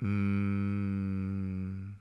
うん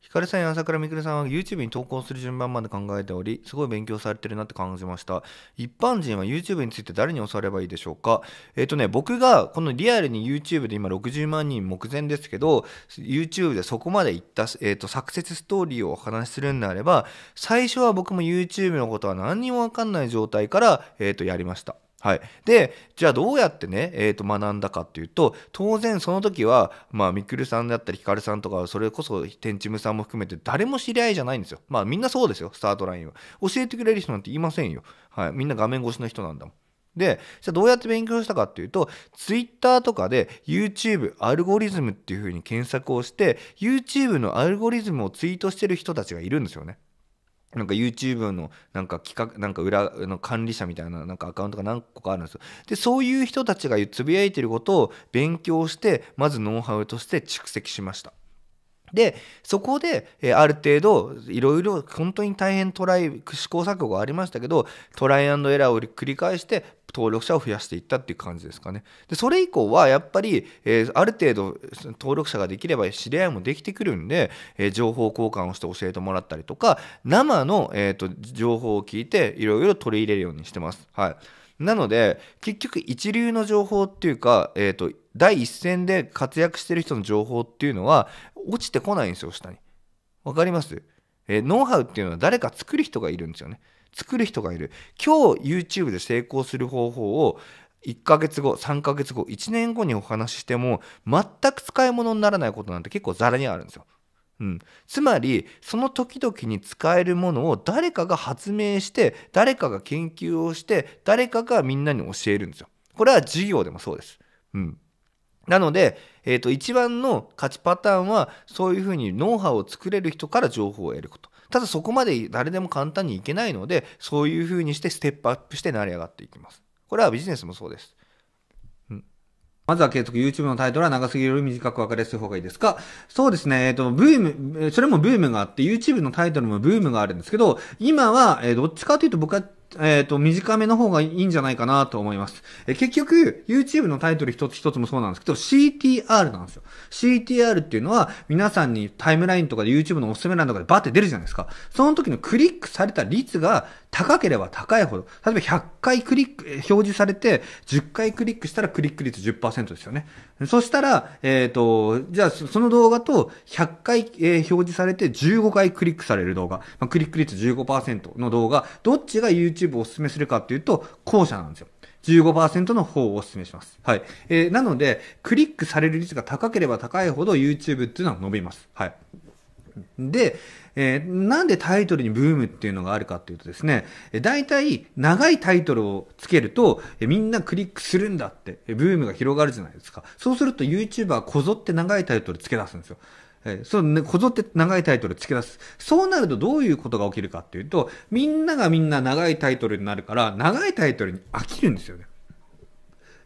ひかるさんや朝倉みくるさんは YouTube に投稿する順番まで考えておりすごい勉強されてるなって感じました一般人は YouTube について誰に教わればいいでしょうかえっ、ー、とね僕がこのリアルに YouTube で今60万人目前ですけど YouTube でそこまでいった、えーと、サクセスストーリーをお話しするんであれば最初は僕も YouTube のことは何にも分かんない状態から、えーとやりましたはい、でじゃあどうやってね、えー、と学んだかっていうと当然その時は、まあ、みくるさんだったりひかるさんとかそれこそてんちむさんも含めて誰も知り合いじゃないんですよまあみんなそうですよスタートラインは教えてくれる人なんていませんよ、はい、みんな画面越しの人なんだもんで、じゃあどうやって勉強したかっていうと、Twitter とかで YouTube アルゴリズムっていう風に検索をして、YouTube のアルゴリズムをツイートしてる人たちがいるんですよね。なんか YouTube のなんか企画なんか裏の管理者みたいななんかアカウントが何個かあるんですよ。でそういう人たちがつぶやいてることを勉強してまずノウハウとして蓄積しました。でそこで、えある程度いろいろ本当に大変トライ試行錯誤がありましたけどトライエラーを繰り返して登録者を増やしていったっていう感じですかね。でそれ以降はやっぱり、えー、ある程度登録者ができれば知り合いもできてくるんで、えー、情報交換をして教えてもらったりとか生の、えーと、情報を聞いていろいろ取り入れるようにしてます。はいなので結局一流の情報っていうか、えーと、と第一線で活躍してる人の情報っていうのは落ちてこないんですよ下に。わかりますえー、ノウハウっていうのは誰か作る人がいるんですよね。作る人がいる。今日 YouTube で成功する方法を1ヶ月後、3ヶ月後、1年後にお話ししても全く使い物にならないことなんて結構ざらにあるんですよ。うん、つまりその時々に使えるものを誰かが発明して誰かが研究をして誰かがみんなに教えるんですよ。これは授業でもそうです。うんなので、えー、と一番の勝ちパターンはそういうふうにノウハウを作れる人から情報を得ること。ただそこまで誰でも簡単にいけないのでそういうふうにしてステップアップして成り上がっていきます。これはビジネスもそうです。うん、まずは継続 YouTube のタイトルは長すぎるより短く分かりやすい方がいいですかそうですね。えっ、ー、と、ブーム、それもブームがあって、YouTube のタイトルもブームがあるんですけど、今は、えー、どっちかというと僕はえっ、ー、と、短めの方がいいんじゃないかなと思います。え結局、YouTube のタイトル一つ一つもそうなんですけど、CTR なんですよ。CTR っていうのは、皆さんにタイムラインとかで YouTube のおすすめ欄とかでバーって出るじゃないですか。その時のクリックされた率が高ければ高いほど、例えば100回クリック、表示されて、10回クリックしたらクリック率10%ですよね。そしたら、えっ、ー、と、じゃあその動画と100回、えー、表示されて15回クリックされる動画、まあ、クリック率15%の動画、どっちが YouTube YouTube をお勧めするかっていうと、後者なんですよ。15%の方をお勧めします。はい。えー、なので、クリックされる率が高ければ高いほど YouTube っていうのは伸びます。はい。で、えー、なんでタイトルにブームっていうのがあるかっていうとですね、大体長いタイトルをつけると、みんなクリックするんだって、ブームが広がるじゃないですか。そうすると YouTuber こぞって長いタイトルつけ出すんですよ。えそのね、こぞって長いタイトル付け出す。そうなるとどういうことが起きるかっていうと、みんながみんな長いタイトルになるから、長いタイトルに飽きるんですよね。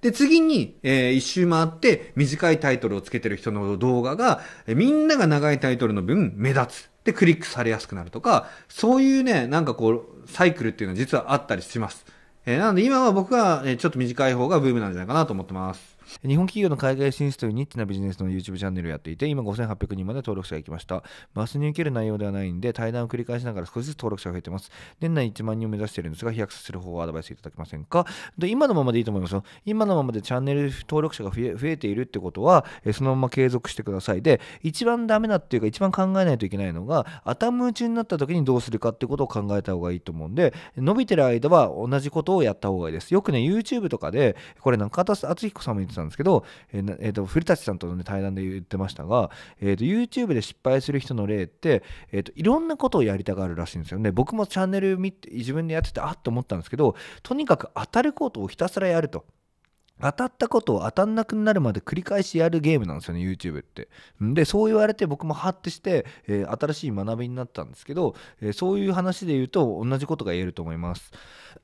で、次に、えー、一周回って短いタイトルをつけてる人の動画が、えみんなが長いタイトルの分目立つ。で、クリックされやすくなるとか、そういうね、なんかこう、サイクルっていうのは実はあったりします。えー、なので今は僕は、えちょっと短い方がブームなんじゃないかなと思ってます。日本企業の海外進出というニッチなビジネスの YouTube チャンネルをやっていて、今5800人まで登録者がいきました。マスに受ける内容ではないんで、対談を繰り返しながら少しずつ登録者が増えてます。年内1万人を目指しているんですが、飛躍させる方法をアドバイスいただけませんかで今のままでいいと思いますよ。今のままでチャンネル登録者が増え増えているってことは、えそのまま継続してください。で、一番ダメだっていうか、一番考えないといけないのが、頭打ちになった時にどうするかってことを考えた方がいいと思うんで、伸びてる間は同じことをやった方がいいです。よくね、YouTube とかで、これ中田敦彦さんも言ってたたんですけど、えーえーと、古舘さんとの、ね、対談で言ってましたが、えーと、YouTube で失敗する人の例って、えーと、といろんなことをやりたがるらしいんですよね僕もチャンネル見て自分でやっててあっと思ったんですけどとにかく当たることをひたすらやると。当たったことを当たんなくなるまで繰り返しやるゲームなんですよね YouTube って。でそう言われて僕もハッてして、えー、新しい学びになったんですけど、えー、そういう話で言うと同じことが言えると思います。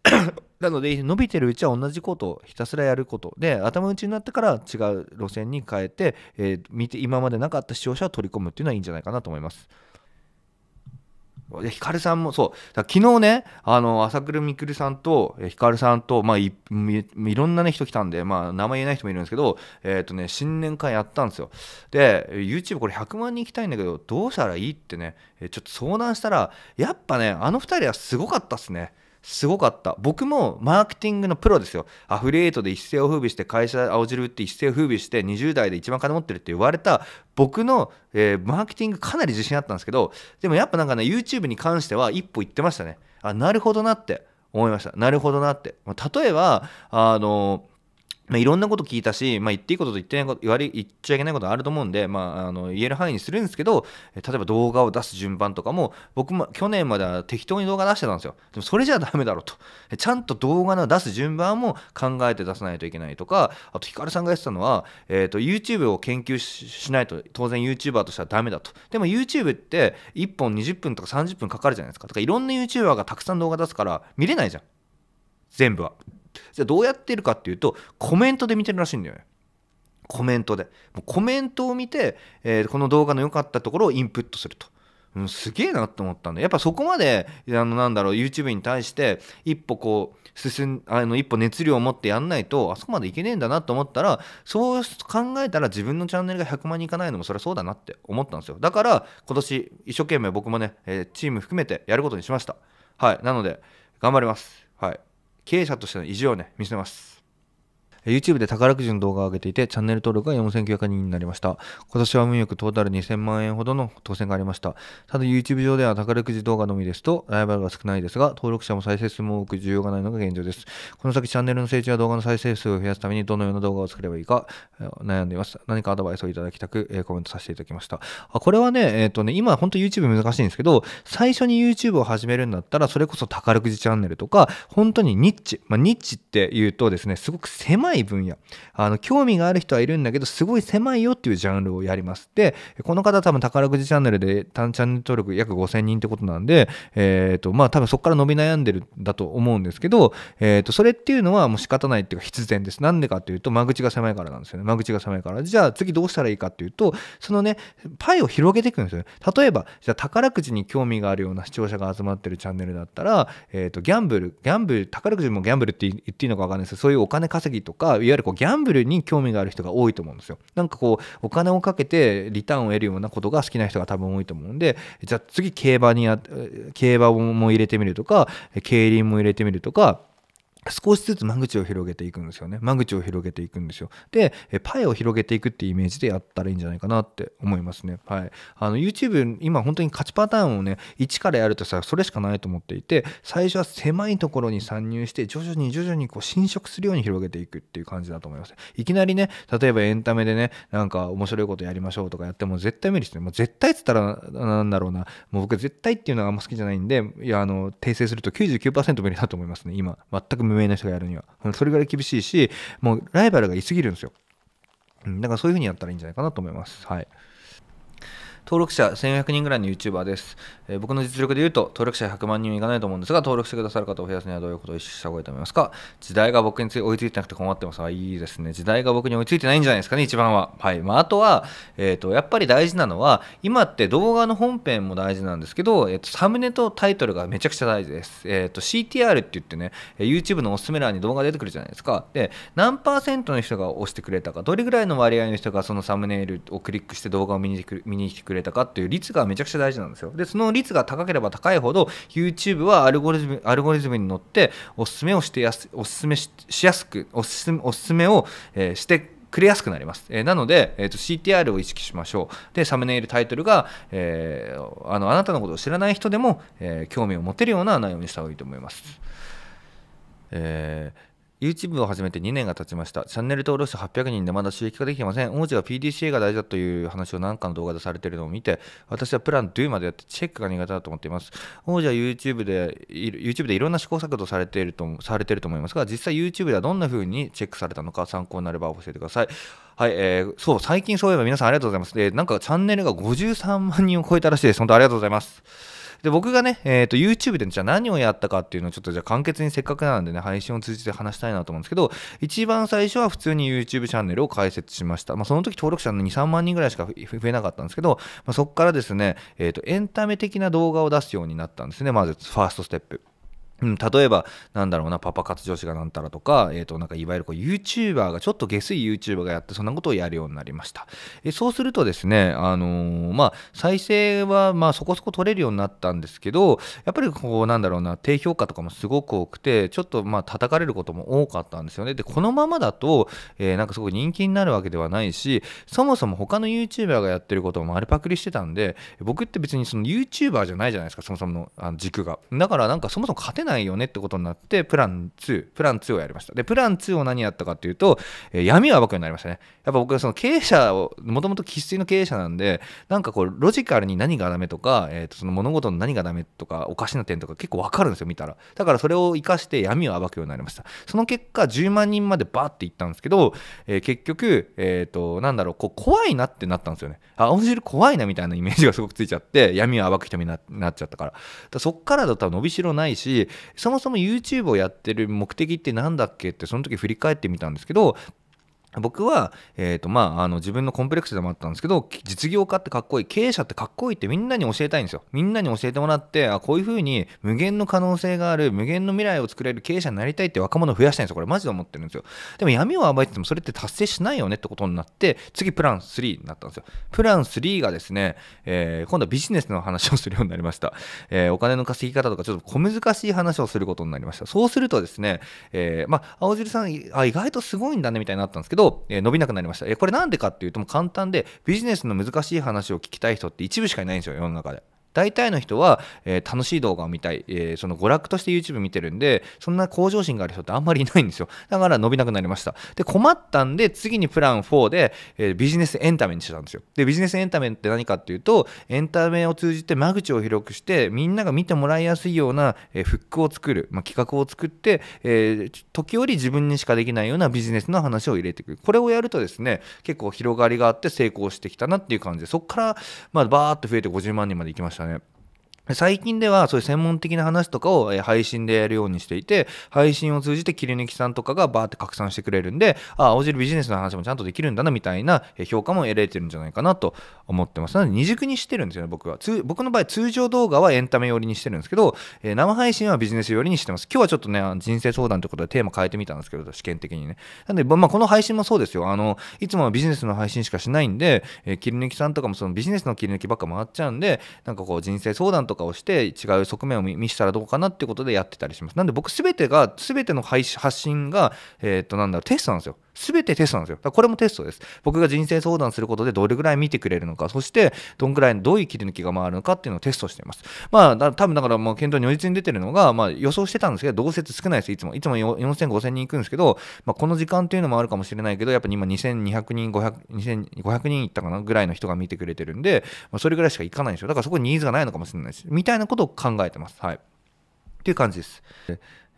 なので伸びてるうちは同じことをひたすらやることで頭打ちになってから違う路線に変えて、えー、見て今までなかった視聴者を取り込むっていうのはいいんじゃないかなと思います。ヒカルさんもそう、昨日ね、あの朝倉未来さんとヒカルさんと、まあい、いろんな、ね、人来たんで、まあ、名前言えない人もいるんですけど、えっ、ー、とね、新年会やったんですよ。で、YouTube これ100万人行きたいんだけど、どうしたらいいってね、ちょっと相談したら、やっぱね、あの2人はすごかったっすね。すごかった僕もマーケティングのプロですよアフリエイトで一世を風靡して会社青汁売って一世を風靡して20代で一番金持ってるって言われた僕の、えー、マーケティングかなり自信あったんですけどでもやっぱなんかね YouTube に関しては一歩行ってましたねあなるほどなって思いましたなるほどなって例えばあのーまあ、いろんなこと聞いたし、まあ、言っていいことと言ってないこと言われ言っちゃいけないことあると思うんで、まあ、あの言える範囲にするんですけど例えば動画を出す順番とかも僕も去年までは適当に動画出してたんですよでもそれじゃダメだろうとちゃんと動画の出す順番も考えて出さないといけないとかあとヒカルさんが言ってたのは、えーと、YouTube を研究しないと当然 YouTuber としてはダメだとでも YouTube って1本20分とか30分かかるじゃないですかとかいろんな YouTuber がたくさん動画出すから見れないじゃん全部は。じゃあどうやってるかっていうとコメントで見てるらしいんだよねコメントでもうコメントを見て、えー、この動画の良かったところをインプットするとうん、すげえなって思ったんで、やっぱそこまで、あの、なんだろう、YouTube に対して、一歩こう、進ん、あの、一歩熱量を持ってやんないと、あそこまでいけねえんだなと思ったら、そう考えたら自分のチャンネルが100万人いかないのも、それはそうだなって思ったんですよ。だから、今年、一生懸命僕もね、えー、チーム含めてやることにしました。はい。なので、頑張ります。はい。経営者としての意地をね見せます YouTube で宝くじの動画を上げていて、チャンネル登録が4900人になりました。今年は運良くトータル2000万円ほどの当選がありました。ただ YouTube 上では宝くじ動画のみですと、ライバルが少ないですが、登録者も再生数も多く需要がないのが現状です。この先チャンネルの成長や動画の再生数を増やすためにどのような動画を作ればいいか悩んでいます。何かアドバイスをいただきたく、えコメントさせていただきました。あこれはね、えっ、ー、とね、今本当 YouTube 難しいんですけど、最初に YouTube を始めるんだったら、それこそ宝くじチャンネルとか、本当にニッチ、まあ、ニッチって言うとですね、すごく狭いい分野あの興味がある人はいるんだけどすごい狭いよっていうジャンルをやりますでこの方多分宝くじチャンネルで単チャンネル登録約5000人ってことなんでえっ、ー、とまあ多分そこから伸び悩んでるんだと思うんですけど、えっ、ー、とそれっていうのはもう仕方ないっていうか必然ですなんでかっていうと間口が狭いからなんですよね間口が狭いからじゃあ次どうしたらいいかっていうとそのねパイを広げていくんですよね例えばじゃあ宝くじに興味があるような視聴者が集まってるチャンネルだったら、えっ、ー、とギャンブルギャンブル宝くじもギャンブルって言っていいのか分かんないですけどそういうお金稼ぎとかかいわゆるこうギャンブルに興味がある人が多いと思うんですよなんかこうお金をかけてリターンを得るようなことが好きな人が多分多いと思うんでじゃあ次競馬にや競馬も入れてみるとか競輪も入れてみるとか少しずつ間口を広げていくんですよね。間口を広げていくんですよ。で、パイを広げていくっていうイメージでやったらいいんじゃないかなって思いますね。はい。あの、YouTube、今本当に勝ちパターンをね、1からやるとさ、それしかないと思っていて、最初は狭いところに参入して、徐々に徐々にこう侵食するように広げていくっていう感じだと思います。いきなりね、例えばエンタメでね、なんか面白いことやりましょうとかやっても絶対無理ですね。もう絶対って言ったら、なんだろうな、もう僕絶対っていうのはあんま好きじゃないんで、いや、あの、訂正すると99%無理だと思いますね。今、全く無名な人がやるには。それぐらい厳しいし、もうライバルがいすぎるんですよ。だからそういうふうにやったらいいんじゃないかなと思います。はい。登録者1400人ぐらいの YouTuber です、えー、僕の実力で言うと登録者100万人はいかないと思うんですが登録してくださる方を増やすにはどういうことを意識した方がいいと思いますか時代が僕に追いついてなくて困ってますあいいですね時代が僕に追いついてないんじゃないですかね一番ははい、まあ、あとは、えーと、やっぱり大事なのは今って動画の本編も大事なんですけど、えーと、サムネとタイトルがめちゃくちゃ大事です、えーと CTR って言ってね YouTube のおすすめ欄に動画出てくるじゃないですかで何パーセントの人が押してくれたかどれぐらいの割合の人がそのサムネイルをクリックして動画を見に来てくれれたかっていう率がめちゃくちゃ大事なんですよでその率が高ければ高いほど YouTube はアルゴリズムアルゴリズムに乗っておすすめをしてやすおすすめしやすくおすすめおすすめを、えー、してくれやすくなります。えー、なので、えーと、CTR を意識しましょう。で、サムネイルタイトルが、えー、あのあなたのことを知らない人でも、えー、興味を持てるような内容にした方がいいと思います。えー YouTube を始めて2年が経ちました。チャンネル登録者800人でまだ収益化できてません。王子が PDCA が大事だという話を何かの動画でされているのを見て、私はプラン Do までやってチェックが苦手だと思っています。王子は YouTube で、YouTube でいろんな試行錯誤されているとされていると思いますが、実際 YouTube ではどんな風にチェックされたのか参考になれば教えてください。はい、えー、そう、最近そういえば皆さんありがとうございます。えー、なんかチャンネルが53万人を超えたらしいです。本当ありがとうございます。で、僕がね、えっ、ー、と、YouTube でじゃあ何をやったかっていうのをちょっとじゃあ簡潔にせっかくなんでね、配信を通じて話したいなと思うんですけど、一番最初は普通に YouTube チャンネルを開設しました。まあ、その時登録者の2、3万人ぐらいしか増えなかったんですけど、まあ、そこからですね、えっ、ー、と、エンタメ的な動画を出すようになったんですね、まず、ファーストステップ。うん、例えば、なんだろうな、パパ活女子がなんたらとか、えっ、ー、と、なんか、いわゆるこう、YouTuber が、ちょっと下水 YouTuber がやって、そんなことをやるようになりました。えそうするとですね、あのー、まあ、再生は、まあ、そこそこ取れるようになったんですけど、やっぱり、こう、なんだろうな、低評価とかもすごく多くて、ちょっと、まあ、叩かれることも多かったんですよね。で、このままだと、えー、なんかすごい人気になるわけではないし、そもそも他の YouTuber がやってることあ丸パクリしてたんで、僕って別にその YouTuber じゃないじゃないですか、そもそものあの軸が。だから、なんか、そもそも勝てないよねってことになってプラン2プラン2をやりましたでプラン2を何やったかっていうと、えー、闇を暴くようになりましたねやっぱ僕はその経営者をもともと生粋の経営者なんでなんかこうロジカルに何がダメとか、えー、とその物事の何がダメとかおかしな点とか結構わかるんですよ見たらだからそれを生かして闇を暴くようになりましたその結果10万人までバーっていったんですけど、えー、結局、えっ、ー、となんだろうこう怖いなってなったんですよねあ青汁怖いなみたいなイメージがすごくついちゃって闇を暴く人になっちゃったからだそっからだったら伸びしろないしそもそも YouTube をやってる目的って何だっけってその時振り返ってみたんですけど僕は、えーとまあ、あの自分のコンプレックスでもあったんですけど実業家ってかっこいい経営者ってかっこいいってみんなに教えたいんですよみんなに教えてもらってあこういうふうに無限の可能性がある無限の未来を作れる経営者になりたいって若者を増やしたいんですよこれマジで思ってるんですよでも闇を暴いててもそれって達成しないよねってことになって次プラン3になったんですよプラン3がですね、えー、今度はビジネスの話をするようになりました、えー、お金の稼ぎ方とかちょっと小難しい話をすることになりましたそうするとですね、えー、まあ青汁さんあ意外とすごいんだねみたいになったんですけどと、え伸びなくなりました。えこれなんでかっていうと、もう簡単で、ビジネスの難しい話を聞きたい人って一部しかいないんですよ、世の中で。大体の人は、えー、楽しい動画を見たい、えー、その娯楽として YouTube 見てるんで、そんな向上心がある人ってあんまりいないんですよ。だから伸びなくなりました。で、困ったんで、次にプラン4で、えー、ビジネスエンタメにしてたんですよ。で、ビジネスエンタメって何かっていうと、エンタメを通じて間口を広くして、みんなが見てもらいやすいような、えフックを作る、まあ、企画を作って、え時折自分にしかできないようなビジネスの話を入れてくる。これをやるとですね、結構広がりがあって成功してきたなっていう感じで、そこから、まあ、バーっと増えて50万人まで行きました Yep. 最近ではそういう専門的な話とかを配信でやるようにしていて、配信を通じて切り抜きさんとかがバーって拡散してくれるんで、ああ、青汁ビジネスの話もちゃんとできるんだなみたいな評価も得られてるんじゃないかなと思ってます。なので二軸にしてるんですよね、僕は。僕の場合、通常動画はエンタメ寄りにしてるんですけど、え生配信はビジネス寄りにしてます。今日はちょっとね、人生相談ということでテーマ変えてみたんですけど、試験的にね。なんで、まあ、この配信もそうですよ。あの、いつもはビジネスの配信しかしないんで、え切り抜きさんとかもそのビジネスの切り抜きばっか回っちゃうんで、なんかこう人生相談とかかをして違う側面を見せたらどうかなっていうことでやってたりしますなんで僕全てが全ての配信発信がえっ、となんだろうテストなんですよ全てテストなんですよ。これもテストです。僕が人生相談することでどれぐらい見てくれるのか、そしてどんぐらいどういう切り抜きが回るのかっていうのをテストしています。まあ、多分だからもう検討に如実に出てるのが、まあ、予想してたんですけど、同説少ないです、いつも。いつも4000、5000人行くんですけど、まあ、この時間っていうのもあるかもしれないけど、やっぱり今2200人、500, 2500人いったかなぐらいの人が見てくれてるんで、まあ、それぐらいしか行かないんですよ。だからそこにニーズがないのかもしれないし、みたいなことを考えてます。はい。っていう感じです。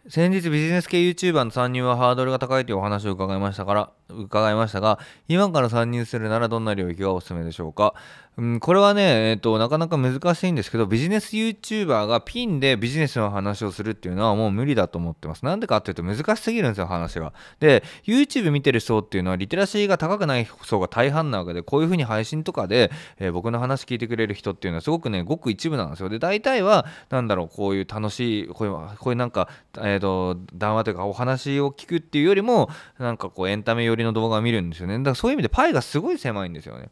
先日ビジネス系 YouTuber の参入はハードルが高いというお話を伺いましたから伺いましたが今から参入するならどんな領域がおすすめでしょうか、うん、これはね、えーと、なかなか難しいんですけどビジネス YouTuber がピンでビジネスの話をするっていうのはもう無理だと思ってますなんでかっていうと難しすぎるんですよ話がで YouTube 見てる層っていうのはリテラシーが高くない層が大半なわけでこういうふうに配信とかで、えー、僕の話聞いてくれる人っていうのはすごくねごく一部なんですよで大体は何だろうこういう楽しいこういうこういうなんか、えーと、と談話というかお話を聞くっていうよりもなんかこうエンタメよりりの動画を見るんですよねだからそういう意味でパイがすごい狭いんですよね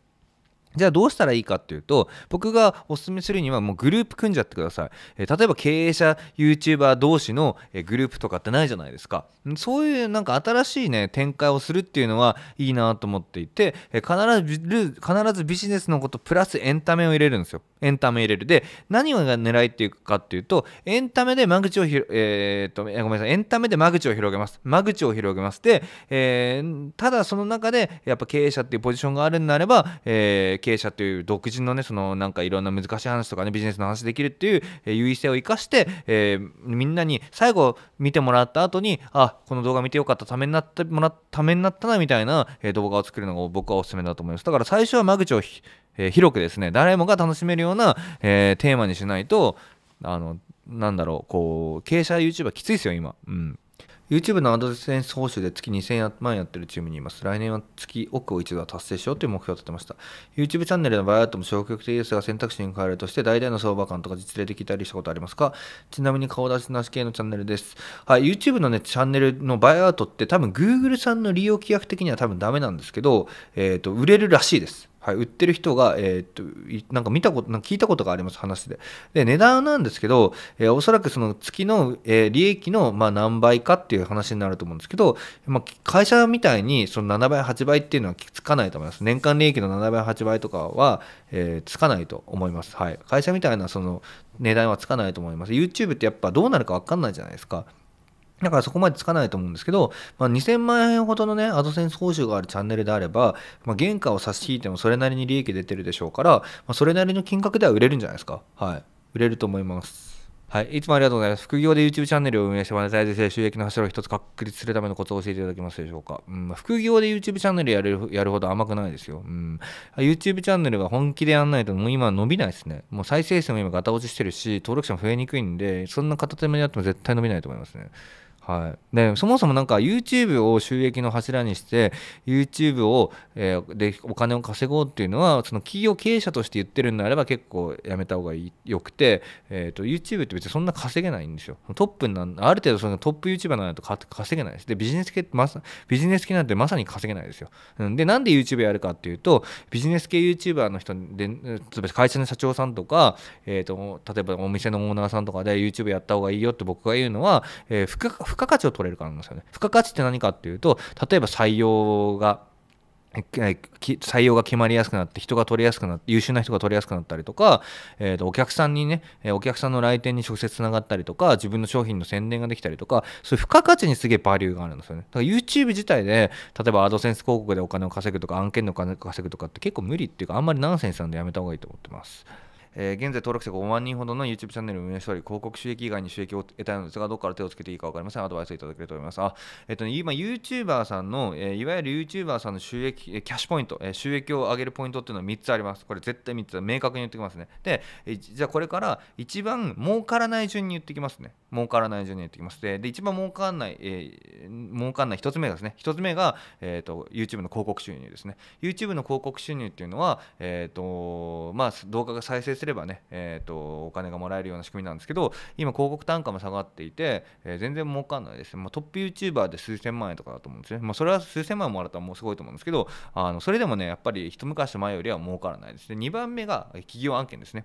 じゃあどうしたらいいかっていうと、僕がお勧めするにはもうグループ組んじゃってください。えー、例えば経営者、YouTuber 同士の、えー、グループとかってないじゃないですか。そういうなんか新しいね、展開をするっていうのはいいなと思っていて、えー、必ず、必ずビジネスのことプラスエンタメを入れるんですよ。エンタメ入れる。で、何が狙いっていうかっていうと、エンタメで間口をえー、っと、ごめんなさい、エンタメで間口を広げます。間口を広げます。で、えただその中でやっぱ経営者っていうポジションがあるんあれば、え経営者という独自のねそのなんかいろんな難しい話とかねビジネスの話できるっていう、え優位性を生かして、えー、みんなに最後見てもらった後にあこの動画見てよかったためになったもらためになったなみたいな、え動画を作るのが僕はおすすめだと思いますだから最初は間口をえ広くですね誰もが楽しめるような、えテーマにしないとあのなんだろうこう経営者 YouTuber きついですよ今うん YouTube のアドセンス報酬で月2000万やってるチームにいます。来年は月億を一度は達成しようという目標を立てました。YouTube チャンネルのバイアウトも消極的ですが選択肢に変えるとして大体の相場感とか実例で聞いたりしたことありますかちなみに顔出しなし系のチャンネルです。はい、YouTube のね、チャンネルのバイアウトって多分 Google さんの利用規約的には多分ダメなんですけど、えっ、ー、と、売れるらしいです。はい、売ってる人が、えー、っとなんか見たことなんか聞いたことがあります話でで値段なんですけど、えー、おそらくその月の、えー、利益の、まあ、何倍かっていう話になると思うんですけど、まあ、会社みたいにその7倍8倍っていうのはつかないと思います年間利益の7倍8倍とかは、えつかないと思います、はい、会社みたいなその値段はつかないと思います YouTube ってやっぱどうなるか分かんないじゃないですかだからそこまでつかないと思うんですけど、まあ、2000万円ほどのね、アドセンス報酬があるチャンネルであれば、まあ、原価を差し引いてもそれなりに利益出てるでしょうから、まあ、それなりの金額では売れるんじゃないですか。はい。売れると思います。はい、いつもありがとうございます。副業で YouTube チャンネルを運営してマネタイズし収益の柱を一つ確立するためのコツを教えていただけますでしょうか。うん、副業で YouTube チャンネルやるやるほど甘くないですよ、うん。YouTube チャンネルが本気でやんないともう今伸びないですね。もう再生数も今ガタ落ちしてるし、登録者も増えにくいんで、そんな片手間でやっても絶対伸びないと思いますね。はい、でそもそも何か YouTube を収益の柱にして YouTube を、えー、でお金を稼ごうっていうのはその企業経営者として言ってるんであれば結構やめた方がいいよくて、えーと、YouTube って別にそんな稼げないんですよトップなんある程度そのトップ YouTuber にならと稼げないですでビジネス系まさビジネス系なんてまさに稼げないですよ、うん、でなんで YouTube やるかっていうとビジネス系 YouTuber の人で会社の社長さんとか、えーと、例えばお店のオーナーさんとかで YouTube やった方がいいよって僕が言うのは、えー、付加付加価値を取れるからなんですよね付加価値って何かっていうと例えば採用が採用が決まりやすくなって人が取りやすくなって優秀な人が取りやすくなったりとか、えー、とお客さんにねお客さんの来店に直接つながったりとか自分の商品の宣伝ができたりとかそういう付加価値にすげえバリューがあるんですよねだから YouTube 自体で例えばアドセンス広告でお金を稼ぐとか案件のお金を稼ぐとかって結構無理っていうかあんまりナンセンスなんでやめた方がいいと思ってます。えー、現在登録者5万人ほどの YouTube チャンネルを運営しており、広告収益以外に収益を得たいのですが、どこから手をつけていいか分かりません。アドバイスいただけると思います。あ、えっとね、今 YouTuber さんの、えー、いわゆる YouTuber さんの収益、キャッシュポイント、えー、収益を上げるポイントっていうのは3つあります。これ絶対3つ、明確に言ってきますね。で、えじゃあこれから一番儲からない順に言ってきますね。儲からないゃにやってきますでで一番儲かんない、えー、儲かんない1つ目ですね1つ目が、えーと、YouTube の広告収入ですね YouTube の広告収入っていうのは、えーとまあ、動画が再生すればね、えーと、お金がもらえるような仕組みなんですけど今広告単価も下がっていて、えー、全然儲かんないです、まあ、トップ YouTuber で数千万円とかだと思うんですね、まあ、それは数千万円もらったらもうすごいと思うんですけどあのそれでもねやっぱり一昔前よりは儲からないですで2番目が企業案件ですね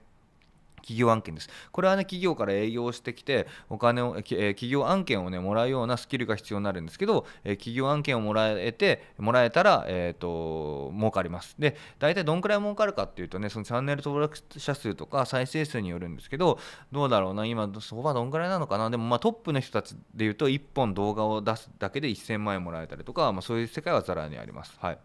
企業案件です。これはね、企業から営業してきて、お金を、え企業案件をね、もらうようなスキルが必要になるんですけど、え企業案件をもらえて、もらえたら、えっ、ー、と、儲かります。で、大体どんくらい儲かるかっていうとね、そのチャンネル登録者数とか再生数によるんですけど、どうだろうな、今、そこはどんくらいなのかな、でもまあトップの人たちで言うと、1本動画を出すだけで1000万円もらえたりとか、まあそういう世界はざらにあります。はい。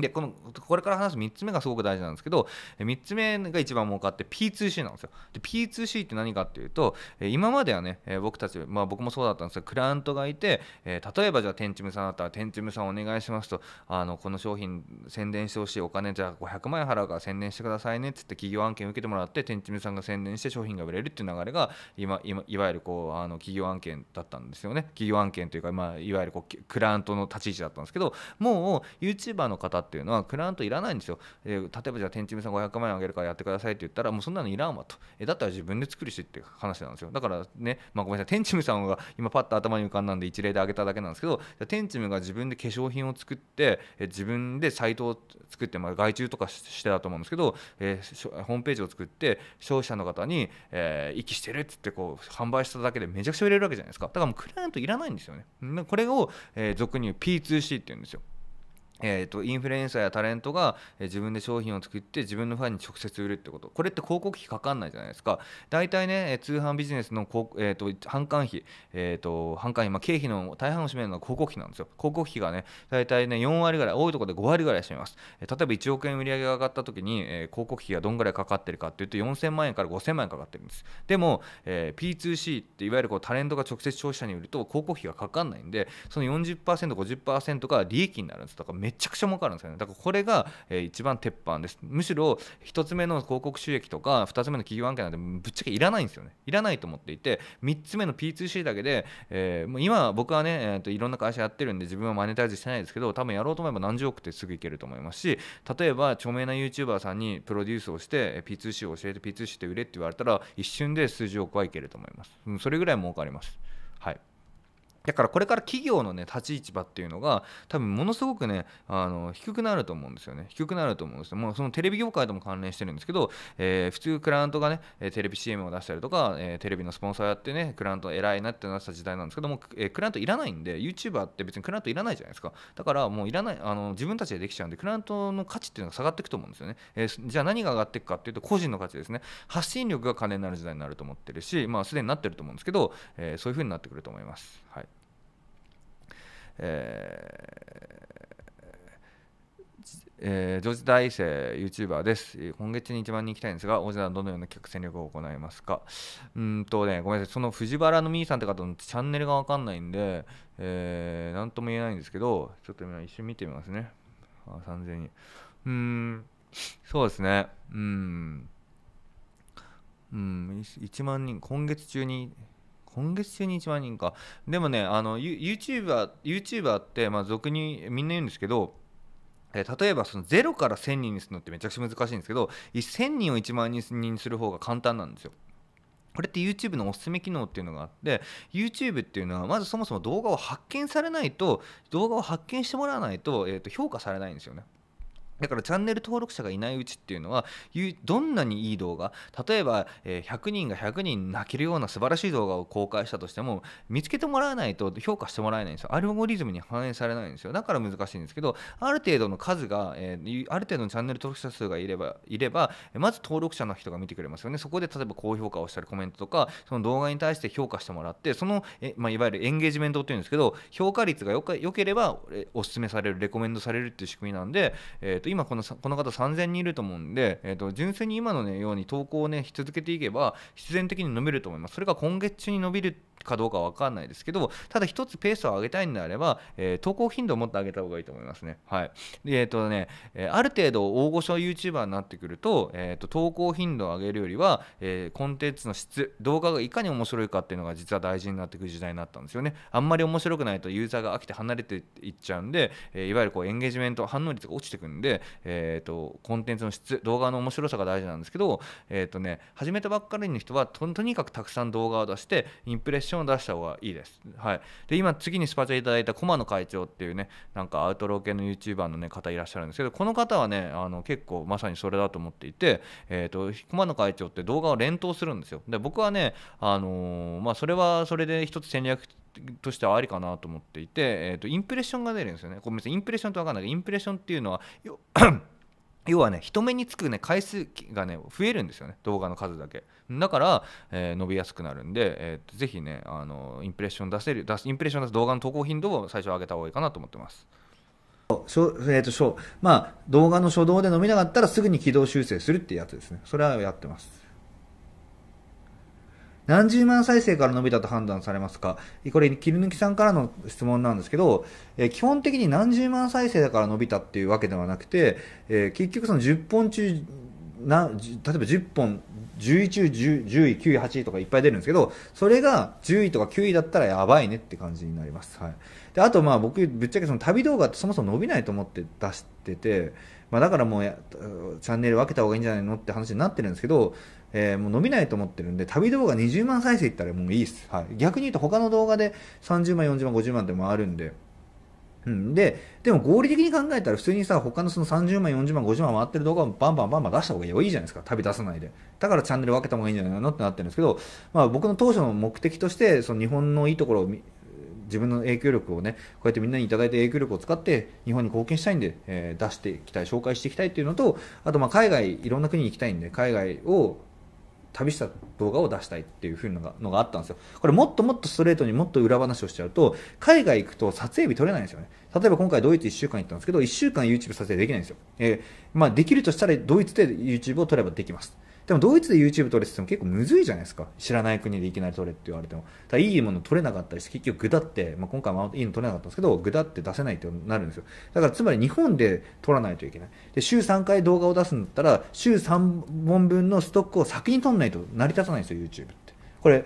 でこのこれから話す3つ目がすごく大事なんですけど3つ目が一番儲かって P2C なんですよで P2C って何かっていうと今まではね僕たち、まあ、僕もそうだったんですけどクライアントがいて例えばじゃあ天チムさんだったら天チムさんお願いしますとあのこの商品宣伝してほしいお金じゃあ500万円払うから宣伝してくださいねっつって企業案件受けてもらって天チムさんが宣伝して商品が売れるっていう流れが今今いわゆるこうあの企業案件だったんですよね企業案件というか、まあ、いわゆるこうクライアントの立ち位置だったんですけどもう YouTuber の方っていうのはクライアントいらないんですよ、えー、例えばじゃあ天チムさん500万円あげるからやってくださいって言ったらもうそんなのいらんわと、えー、だったら自分で作るしてって話なんですよだからね、まあ、ごめんなさい天チムさんが 今パッと頭に浮かんだんで一例であげただけなんですけど天チが自分で化粧品を作って、えー、自分でサイトを作って、まあ、外注とかしてたと思うんですけど、えー、ホームページを作って消費者の方に、えー、息してるって言ってこう販売しただけでめちゃくちゃ売れるわけじゃないですかだからもうクライアントいらないんですよねこれを、えー、俗に言う P2C って言うんですよえーと、インフルエンサーやタレントが、え自分で商品を作って自分のファンに直接売るってことこれって広告費かかんないじゃないですか大体ね、通販ビジネスの、えーと、販管費、えーと、販管費、まあ、経費の大半を占めるのは広告費なんですよ広告費がね大体ね4割ぐらい多いところで5割ぐらい占めます、え例えば1億円売り上げが上がった時に、えー、広告費がどんぐらいかかってるかっていうと4000万円から5000万円かかってるんですでも、えー、P2C っていわゆるこうタレントが直接消費者に売ると広告費がかかんないんでその 40%50% が利益になるんですだからめちゃくちゃ儲かるんですよねだからこれが、え一番鉄板ですむしろ1つ目の広告収益とか2つ目の企業案件なんてぶっちゃけいらないんですよねいらないと思っていて3つ目の P2C だけで、えー、もう今僕はね、えーと、といろんな会社やってるんで自分はマネタイズしてないですけど多分やろうと思えば何十億ってすぐいけると思いますし例えば著名な YouTuber さんにプロデュースをして P2C を教えて P2C って売れって言われたら一瞬で数十億はいけると思います、うん、それぐらい儲かりますはいだからこれから企業のね立ち位置場っていうのが多分ものすごくねあの低くなると思うんですよね低くなると思うんですよもうそのテレビ業界とも関連してるんですけど、えー、普通クライアントがねテレビ CM を出したりとか、えー、テレビのスポンサーやってねクライアント偉いなってなった時代なんですけども、えー、クライアントいらないんで YouTuber って別にクライアントいらないじゃないですかだからもういらないあの自分たちでできちゃうんでクライアントの価値っていうのが下がっていくと思うんですよね、えー、じゃあ何が上がっていくかっていうと個人の価値ですね発信力が金になる時代になると思ってるしまあすでになってると思うんですけど、えそういう風になってくると思いますえーえー、女子大生 YouTuber です。今月に一番に行きたいんですが、じさん、どのような企画戦略を行いますかうんとね、ごめんなさい、その藤原のみーさんって方のチャンネルがわかんないんで、えー、なんとも言えないんですけど、ちょっと今一瞬見てみますね。あ、3000人。うん、そうですね。うん。うん、1万人、今月中に今月中に1万人かでもねあの YouTuber, YouTuber って、まあ、俗にみんな言うんですけどえ例えばその0から1000人にするのってめちゃくちゃ難しいんですけど1000人を1万人にする方が簡単なんですよ。これって YouTube のおすすめ機能っていうのがあって YouTube っていうのはまずそもそも動画を発見されないと動画を発見してもらわないと,、えー、と評価されないんですよね。だからチャンネル登録者がいないうちっていうのはどんなにいい動画例えば100人が100人泣けるような素晴らしい動画を公開したとしても見つけてもらわないと評価してもらえないんですよアルゴリズムに反映されないんですよだから難しいんですけどある程度の数が、ある程度のチャンネル登録者数がいればいればまず登録者の人が見てくれますよねそこで例えば高評価をしたりコメントとかその動画に対して評価してもらってそのまあ、いわゆるエンゲージメントっていうんですけど評価率がよければおすすめされるレコメンドされるっていう仕組みなんで、えーと今このこの方3000人いると思うんで、えー、と純粋に今の、ね、ように投稿を、ね、し続けていけば必然的に伸びると思います。それが今月中に伸びるかどうか分かんないですけど、ただ一つペースを上げたいんであれば、えー、投稿頻度をもっと上げた方がいいと思いますね。はい。で、えっ、ー、とね、えある程度大御所 YouTuber になってくると、えっ、ー、と、投稿頻度を上げるよりは、えコンテンツの質、動画がいかに面白いかっていうのが実は大事になってくる時代になったんですよね。あんまり面白くないとユーザーが飽きて離れていっちゃうんで、えいわゆるこうエンゲージメント、反応率が落ちてくるんで、で、えーと、コンテンツの質動画の面白さが大事なんですけど、えーとね、始めたばっかりの人はとにかくたくさん動画を出してインプレッションを出した方がいいです。はい、で今次にスパチャいただいた駒野会長っていうねなんかアウトロー系の YouTuber の、ね、方いらっしゃるんですけどこの方はねあの結構まさにそれだと思っていて、えーと、と駒野会長って動画を連投するんですよ。で僕はね、あのー、まあ、それはそれで一つ戦略としてはありかなと思っていて、えー、とインプレッションが出るんですよねごめんなさいインプレッションとて分かんないけどインプレッションっていうのは 要はね人目につくね回数がね増えるんですよね動画の数だけだから、えー、伸びやすくなるんで、えー、ぜひねあのインプレッション出せる出すインプレッション出す動画の投稿頻度を最初上げた方がいいかなと思ってますしょえーとしょまあ、動画の初動で伸びなかったらすぐに軌道修正するってやつですねそれはやってます何十万再生から伸びたと判断されますかこれ、切り抜きさんからの質問なんですけど、えー、基本的に何十万再生だから伸びたっていうわけではなくて、えー、結局その10本中、な例えば10本11位 10, 10位9位8位とかいっぱい出るんですけどそれが10位とか9位だったらやばいねって感じになります、はい、であとまあ僕ぶっちゃけその旅動画ってそもそも伸びないと思って出してて、まあ、だからもうチャンネル分けた方がいいんじゃないのって話になってるんですけど、えー、もう伸びないと思ってるんで旅動画20万再生いったらもういいです、はい、逆に言うと他の動画で30万40万50万って回るんでうん、で、でも合理的に考えたら普通にさ、他のその30万、40万、50万回ってる動画をバンバンバンバン出した方がいいじゃないですか。旅出さないで。だからチャンネル分けた方がいいんじゃないのってなってるんですけど、まあ僕の当初の目的として、その日本のいいところを自分の影響力をね、こうやってみんなに頂いた影響力を使って日本に貢献したいんで、えー、出していきたい、紹介していきたいっていうのと、あとまあ海外、いろんな国に行きたいんで、海外を旅した動画を出したいっていう風なのがあったんですよ。これもっともっとストレートにもっと裏話をしちゃうと、海外行くと撮影日取れないんですよね。例えば今回ドイツ1週間行ったんですけど、1週間 YouTube 撮影できないんですよ。えー、まあ、できるとしたらドイツで YouTube を撮ればできます。でもドイツで YouTube 撮れてても結構むずいじゃないですか知らない国でいきなり撮れって言われてもだいいもの撮れなかったりして結局グダって、まあ、今回もいいの撮れなかったんですけどグダって出せないってなるんですよだからつまり日本で撮らないといけないで週3回動画を出すんだったら週3本分のストックを先に撮んないと成り立たないんですよ YouTube ってこれ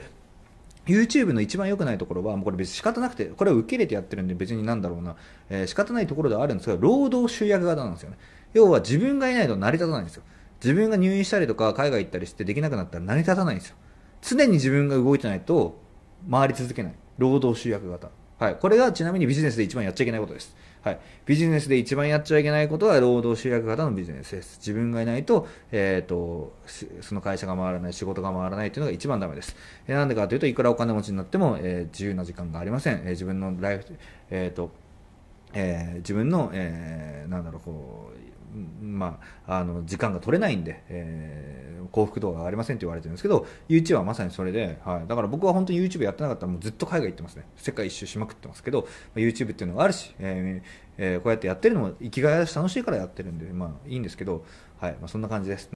YouTube の一番良くないところは、もうこれ別に仕方なくて、これ受け入れてやってるんで別になんだろうな、えー、仕方ないところではあるんですが、労働集約型なんですよね。要は自分がいないと成り立たないんですよ。自分が入院したりとか海外行ったりしてできなくなったら成り立たないんですよ常に自分が動いてないと回り続けない労働集約型はい、これがちなみにビジネスで一番やっちゃいけないことです。はい、ビジネスで一番やっちゃいけないことは労働集約型のビジネスです。自分がいないと、えーと、その会社が回らない、仕事が回らないというのが一番ダメです。えー、なんでかというといくらお金持ちになっても、えー、自由な時間がありません。えー、自分のライフ、えーとえ自分の、えなんだろうこうまあ、あの時間が取れないんで、えー、幸福度が上がりませんって言われてるんですけど YouTube はまさにそれで、はい、だから僕は本当に YouTube やってなかったらもうずっと海外行ってますね世界一周しまくってますけど、まあ、YouTube っていうのがあるし、えーえー、こうやってやってるのも生きがいだし楽しいからやってるんで、まあ、いいんですけど、はいまあ、そんな感じです。